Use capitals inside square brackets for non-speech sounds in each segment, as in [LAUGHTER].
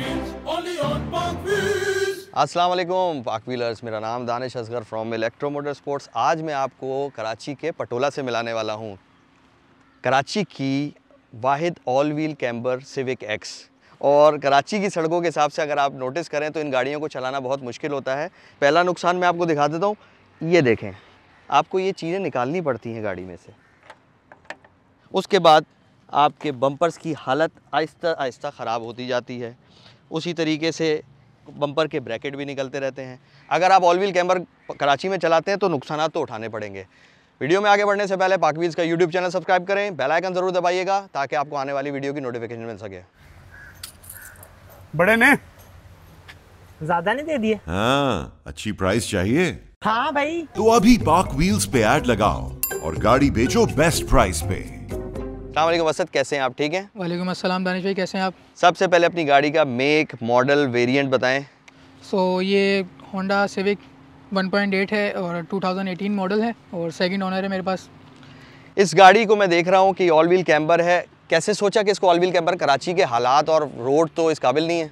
की असलम पाक व्हीलर्स मेरा नाम Danish Asghar from Electro Motor Sports आज मैं आपको कराची के पटोला से मिलाने वाला हूँ कराची की वाहिद all wheel camber Civic X और कराची की सड़कों के हिसाब से अगर आप नोटिस करें तो इन गाड़ियों को चलाना बहुत मुश्किल होता है पहला नुकसान मैं आपको दिखा देता हूँ ये देखें आपको ये चीज़ें निकालनी पड़ती हैं गाड़ी में से उसके बाद आपके बम्पर्स की हालत आहिस्ता आहिस्ता ख़राब होती जाती है उसी तरीके से बम्पर के ब्रैकेट भी निकलते रहते हैं अगर आप ऑल व्हील कैम्बर कराची में चलाते हैं तो नुकसान तो उठाने पड़ेंगे वीडियो में आगे बढ़ने से पहले पाकवीज़ का यूट्यूब चैनल सब्सक्राइब करें बेल आइकन ज़रूर दबाइएगा ताकि आपको आने वाली वीडियो की नोटिफिकेशन मिल सके बड़े ने ज्यादा नहीं दे दिए हाँ अच्छी प्राइस चाहिए हाँ भाई तो अभी पाक व्हील्स पे एड लगाओ और गाड़ी बेचो बेस्ट प्राइस पे अल्लाह असद कैसे हैं आप ठीक हैं वालेकुम अस्सलाम दानिश भाई कैसे हैं आप सबसे पहले अपनी गाड़ी का मेक मॉडल वेरिएंट बताएं सो so, ये होंडा सिविक 1.8 है और 2018 मॉडल है और सेकंड ऑनर है मेरे पास इस गाड़ी को मैं देख रहा हूँ कि ऑल व्हील कैम्बर है कैसे सोचा कि इसको ऑल व्हील कैम्बर कराची के हालात और रोड तो इस काबिल नहीं है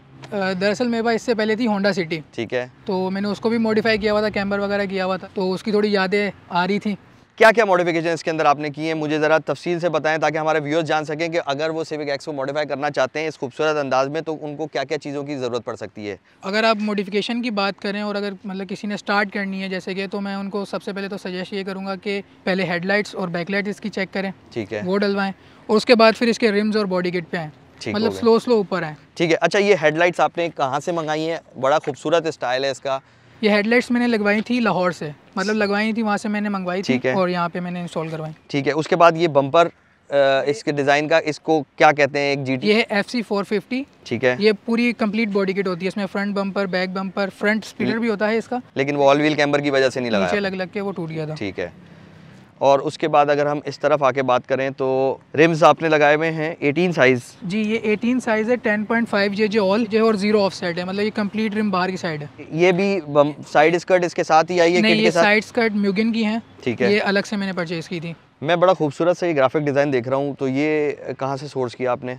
दरअसल मेरे पास इससे पहले थी होंडा सिटी ठीक है तो मैंने उसको भी मॉडिफाई किया हुआ था कैम्बर वगैरह किया हुआ था तो उसकी थोड़ी यादें आ रही थी क्या क्या मॉडिफिकेशन इसके अंदर आपने किए हैं मुझे ज़रा तफसील से बताएं ताकि हमारे व्यूअर्स जान सकें कि अगर वो सिविक एक्स को मॉडिफाई करना चाहते हैं इस खूबसूरत अंदाज में तो उनको क्या क्या चीज़ों की ज़रूरत पड़ सकती है अगर आप मॉडिफिकेशन की बात करें और अगर मतलब किसी ने स्टार्ट करनी है जैसे कि तो मैं उनको सबसे पहले तो सजेस्ट ये करूँगा कि पहले हेडलाइट्स और बैकलाइट इसकी चेक करें ठीक है वो डलवाएँ और उसके बाद फिर इसके रिम्स और बॉडी किट पर आएँ मतलब स्लो स्लो ऊपर आएँ ठीक है अच्छा ये हेडलाइट्स आपने कहाँ से मंगाई हैं बड़ा खूबसूरत स्टाइल है इसका ये हेडलाइट्स मैंने लगवाई थी लाहौर से मतलब लगवाई थी वहाँ से मैंने मंगवाई थी और यहाँ पे मैंने इंस्टॉल करवाई ठीक है उसके बाद ये बम्पर इसके डिज़ाइन का इसको क्या कहते हैं एक जीटी ये है एफ सी फोर फिफ्टी ठीक है ये पूरी कंप्लीट बॉडी किट होती है इसमें front bumper back bumper front स्पीडर भी होता है इसका लेकिन वो ऑल व्हील कैम्बर की वजह से नहीं लगा लग लग के वो टूट गया था ठीक है और उसके बाद अगर हम इस तरफ आके बात करें तो रिम्स आपने लगाए हुए हैं 18 साइज जी ये 18 साइज है 10.5 point five J all J और जीरो ऑफ साइड है मतलब ये कंप्लीट रिम बाहर की साइड है ये भी साइड स्कर्ट इसके साथ ही आई है नहीं ये साइड स्कर्ट म्यूगिन की है ठीक है ये अलग से मैंने परचेज की थी मैं बड़ा खूबसूरत से ग्राफिक डिज़ाइन देख रहा हूँ तो ये कहाँ से सोर्स किया आपने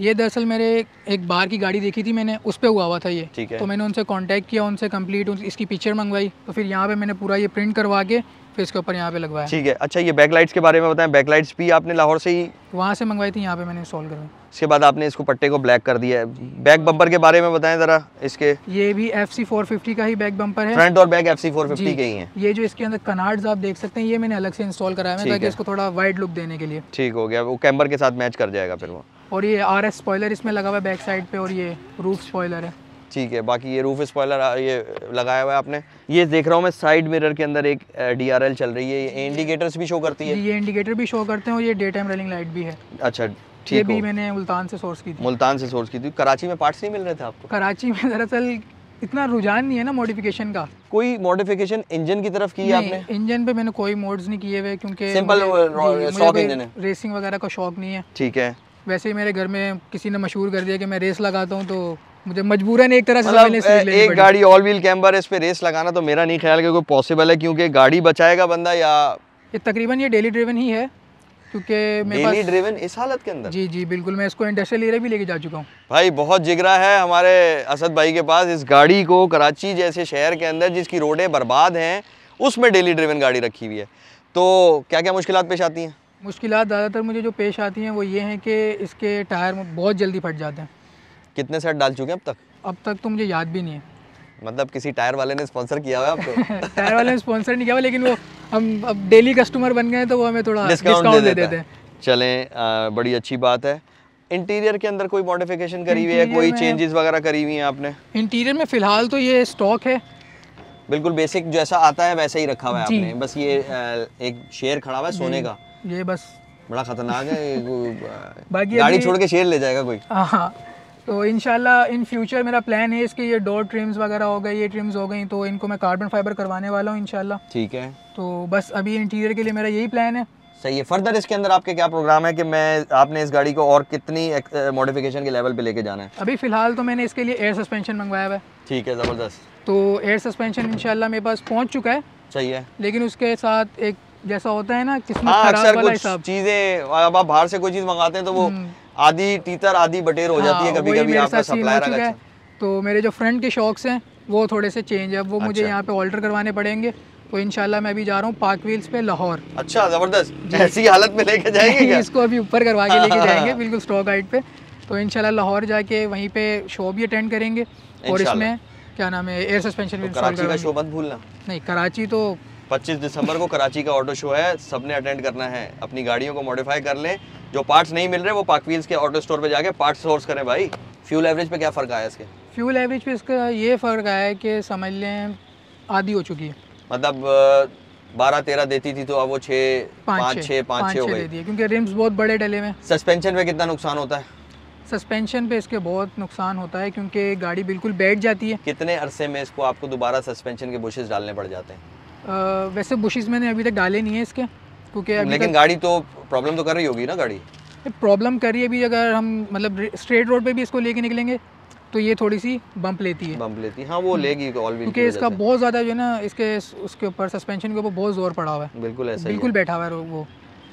ये दरअसल मेरे एक बार की गाड़ी देखी थी मैंने उस पर हुआ हुआ था ये ठीक है तो मैंने उनसे कांटेक्ट किया उनसे कंप्लीट उन, इसकी पिक्चर मंगवाई तो फिर यहाँ पे मैंने पूरा ये प्रिंट करवा के फिर इसके ऊपर यहाँ पे लगवाया ठीक है अच्छा ये बैक लाइट्स के बारे में बताएं बैक लाइट्स भी आपने लाहौर से ही वहाँ से मंगवाई थी यहाँ पे मैंने इंस्टॉल करवाई इसके बाद आपने इसको पट्टे को ब्लैक कर दिया है बैक बम्पर के बारे में बताएं जरा इसके ये भी एफ सी फोर फिफ्टी का ही बैक बम्पर है फ्रंट और back F C four fifty के ही है ये जो इसके अंदर कनार्ड आप देख सकते हैं ये मैंने अलग से इंस्टॉल कराया है ताकि इसको थोड़ा वाइड लुक देने के लिए ठीक हो गया वो कैम्बर के साथ मैच कर जाएगा फिर वो और ये आर एस स्पॉयलर इसमें लगा हुआ है बैक साइड पे और ये रूफ स्पॉयलर है ठीक है बाकी ये रूफ स्पॉयलर ये लगाया हुआ है आपने ये देख रहा हूँ मैं साइड मिरर के अंदर एक डीआरएल चल रही है ये इंडिकेटर्स भी शो करती है ये इंडिकेटर भी शो करते हैं और ये डे टाइम रनिंग लाइट भी है अच्छा ये भी मैंने मुल्तान से सोर्स की थी मुल्तान से सोर्स की थी कराची में पार्ट्स नहीं मिल रहे थे आपको कराची में दरअसल इतना रुझान नहीं है ना मॉडिफिकेशन का कोई मॉडिफिकेशन इंजन की तरफ की आपने इंजन पे मैंने कोई मोड्स नहीं किए हुए क्योंकि सिंपल शौक इंजन है रेसिंग वगैरह का शौक नहीं है ठीक है वैसे ही मेरे घर में किसी ने मशहूर कर दिया कि मैं रेस लगाता हूँ तो मुझे मजबूरन एक तरह से मतलब एक गाड़ी ऑल व्हील कैम्बर इस पे रेस लगाना तो मेरा नहीं ख्याल कि कोई पॉसिबल है क्योंकि गाड़ी बचाएगा बंदा या ये तकरीबन ये डेली ड्रिवन ही है क्योंकि डेली ड्रिवन इस हालत के अंदर जी जी बिल्कुल मैं इसको इंडस्ट्रियल एरिया भी लेके जा चुका हूँ भाई बहुत जिगरा है हमारे असद भाई के पास इस गाड़ी को कराची जैसे शहर के अंदर जिसकी रोडें बर्बाद हैं उसमें डेली ड्रिवन गाड़ी रखी हुई है तो क्या क्या मुश्किल पेश आती हैं मुश्किल ज़्यादातर मुझे जो पेश आती हैं वो ये हैं कि इसके टायर बहुत जल्दी फट जाते हैं कितने सेट डाल चुके हैं अब तक अब तक तो मुझे याद भी नहीं है मतलब किसी टायर वाले ने स्पॉन्सर किया हुआ आपको तो। [LAUGHS] टायर वाले ने स्पॉन्सर नहीं किया हुआ लेकिन वो हम अब डेली कस्टमर बन गए तो वो हमें थोड़ा डिस्काउंट दे देते हैं चले बड़ी अच्छी बात है इंटीरियर के अंदर कोई मॉडिफिकेशन करी हुई है कोई चेंजेस वगैरह करी हुई है आपने इंटीरियर में फिलहाल तो ये स्टॉक है बिल्कुल बेसिक जैसा आता है वैसा ही रखा हुआ है आपने बस ये एक शेर खड़ा हुआ है सोने का ये बस बड़ा खतरनाक है गाड़ी छोड़ के शेर ले जाएगा कोई हाँ तो इन इन फ्यूचर मेरा प्लान है इसके ये डोर ट्रिम्स वगैरह हो गए ये ट्रिम्स हो गई तो इनको मैं कार्बन फाइबर करवाने वाला हूँ इनशाला ठीक है तो बस अभी इंटीरियर के लिए मेरा यही प्लान है सही है फर्दर इसके अंदर आपके क्या प्रोग्राम है कि मैं आपने इस गाड़ी को और कितनी मॉडिफिकेशन के लेवल पे लेके जाना है अभी फिलहाल तो मैंने इसके लिए एयर सस्पेंशन मंगवाया हुआ है ठीक है ज़बरदस्त तो एयर सस्पेंशन इनशाला मेरे पास पहुँच चुका है सही है लेकिन उसके साथ एक जैसा होता है ना किस्मत हाँ, खराब वाला हिसाब चीज़ें अब आप बाहर से कोई चीज़ मंगाते हैं तो वो हम्म। आधी टीतर आधी बटेर हो जाती है हाँ, कभी कभी आपका सप्लायर अगर तो मेरे जो फ्रेंड के शॉक्स हैं वो थोड़े से चेंज है वो मुझे अच्छा। यहाँ पे ऑल्टर करवाने पड़ेंगे तो इनशाला मैं अभी जा रहा हूँ पार्क व्हील्स पे लाहौर अच्छा जबरदस्त ऐसी हालत में लेके [LAUGHS] जाएंगे क्या? इसको अभी ऊपर करवा के लेके [LAUGHS] जाएंगे बिल्कुल स्टॉक हाइट पे तो इनशाला लाहौर जाके वहीं पे शो भी अटेंड करेंगे और इसमें क्या नाम है एयर सस्पेंशन भी तो कराची का शो मत भूलना नहीं कराची तो 25 दिसंबर को कराची का ऑटो शो है सबने अटेंड करना है अपनी गाड़ियों को मॉडिफाई कर लें जो पार्ट्स नहीं मिल रहे वो पाक व्हील्स के ऑटो स्टोर पे जाके पार्ट्स सोर्स करें भाई फ्यूल एवरेज पे क्या फ़र्क आया इसके फ्यूल एवरेज पे इसका ये फ़र्क आया है कि समझ लें आधी हो चुकी है मतलब बारह तेरह देती थी तो अब वो छः पाँच छः पाँच छः हो गई क्योंकि रिम्स बहुत बड़े डले हुए सस्पेंशन पे कितना नुकसान होता है सस्पेंशन पे इसके बहुत नुकसान होता है क्योंकि गाड़ी बिल्कुल बैठ जाती है कितने अरसे में इसको आपको दोबारा सस्पेंशन के बुशेज़ डालने पड़ जाते हैं वैसे बुशेज़ मैंने अभी तक डाले नहीं है इसके क्योंकि लेकिन गाड़ी तो प्रॉब्लम तो कर रही होगी ना गाड़ी प्रॉब्लम कर रही है अभी अगर हम मतलब स्ट्रेट रोड पे भी इसको लेके निकलेंगे तो ये थोड़ी सी बम्प लेती है बम्प लेती हाँ वो हम्म। लेगी क्योंकि इसका बहुत ज़्यादा जो है ना इसके उसके ऊपर सस्पेंशन के ऊपर बहुत जोर पड़ा हुआ है बिल्कुल ऐसा बिल्कुल बैठा हुआ है वो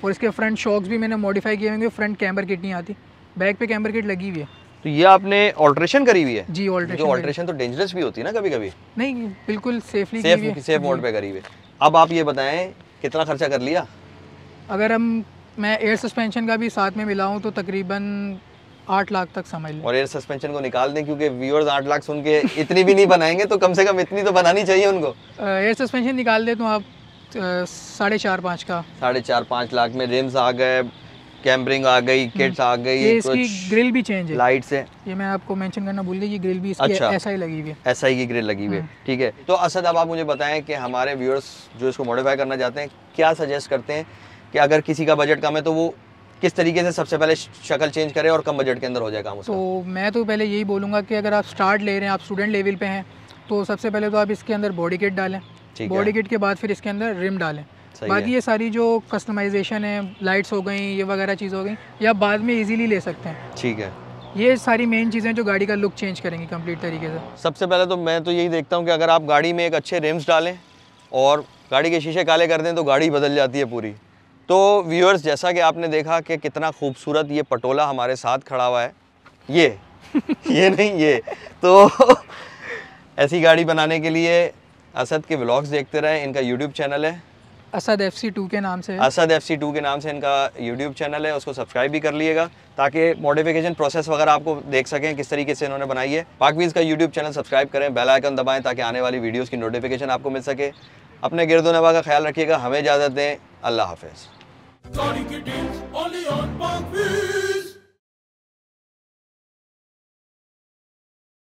और इसके फ्रंट शॉक्स भी मैंने मॉडिफाई किए हुए फ्रंट कैमर किट नहीं आती बैक पे कैमर किट लगी हुई है तो ये आपने ऑल्ट्रेशन करी हुई है जी ऑल्ट्रेशन ऑल्ट्रेशन तो डेंजरस भी होती है ना कभी कभी नहीं बिल्कुल सेफली सेफ मोड पे करी हुई है अब आप ये बताएं कितना खर्चा कर लिया अगर हम मैं एयर सस्पेंशन का भी साथ में मिलाऊं तो तकरीबन आठ लाख तक समझ लें और एयर सस्पेंशन को निकाल दें क्योंकि व्यूअर्स आठ लाख सुन के इतनी भी नहीं बनाएंगे तो कम से कम इतनी तो बनानी चाहिए उनको एयर सस्पेंशन निकाल दें तो आप साढ़े चार पाँच का साढ़े चार पाँच लाख में रिम्स आ गए कैमरिंग आ गई किट्स हम्म। आ गई ये इसकी ग्रिल भी चेंज है लाइट से ये मैं आपको मेंशन करना भूल गई ये ग्रिल भी इसकी अच्छा ही लगी हुई है ऐसा ही की ग्रिल लगी हुई है हम्म। ठीक है तो असद अब आप मुझे बताएं कि हमारे व्यूअर्स जो इसको मॉडिफाई करना चाहते हैं क्या सजेस्ट करते हैं कि अगर किसी का बजट कम है तो वो किस तरीके से सबसे पहले शक्ल चेंज करें और कम बजट के अंदर हो जाए काम उसका तो मैं तो पहले यही बोलूँगा कि अगर आप स्टार्ट ले रहे हैं आप स्टूडेंट लेवल पे हैं तो सबसे पहले तो आप इसके अंदर बॉडी किट डालें बॉडी किट के बाद फिर इसके अंदर रिम डालें बाकी ये सारी जो कस्टमाइजेशन है लाइट्स हो गई ये वगैरह चीज़ हो गई ये आप बाद में इजीली ले सकते हैं ठीक है ये सारी मेन चीज़ें जो गाड़ी का लुक चेंज करेंगी कंप्लीट तरीके से सबसे पहले तो मैं तो यही देखता हूँ कि अगर आप गाड़ी में एक अच्छे रिम्स डालें और गाड़ी के शीशे काले कर दें तो गाड़ी बदल जाती है पूरी तो व्यूअर्स जैसा कि आपने देखा कि कितना खूबसूरत ये पटोला हमारे साथ खड़ा हुआ है ये [LAUGHS] ये नहीं ये तो [LAUGHS] ऐसी गाड़ी बनाने के लिए असद के ब्लॉग्स देखते रहे इनका यूट्यूब चैनल है असद एफ सी टू के नाम से असद एफ सी टू के नाम से इनका यूट्यूब चैनल है उसको सब्सक्राइब भी कर लिएगा ताकि मॉडिफिकेशन प्रोसेस वगैरह आपको देख सकें किस तरीके से इन्होंने बनाई है पाकवीज़ का यूट्यूब चैनल सब्सक्राइब करें बेल आइकन दबाएं ताकि आने वाली वीडियोस की नोटिफिकेशन आपको मिल सके अपने गिरदोनवा का ख्याल रखिएगा हमें इजाज़त दें अल्लाह हाफिज़ Carnival Dance, only on Parkview.